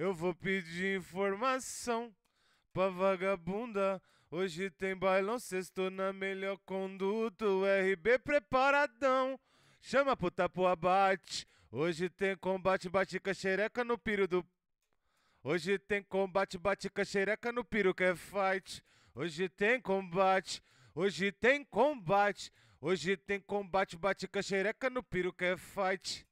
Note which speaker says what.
Speaker 1: Eu vou pedir informação pra vagabunda. Hoje tem bailão, sexto na melhor conduta. O RB preparadão. Chama puta pro abate. Hoje tem combate, bate com xereca no piro do. Hoje tem combate, bate com xereca no piro que é fight. Hoje tem combate, hoje tem combate. Hoje tem combate, bate com xereca no piro que é fight.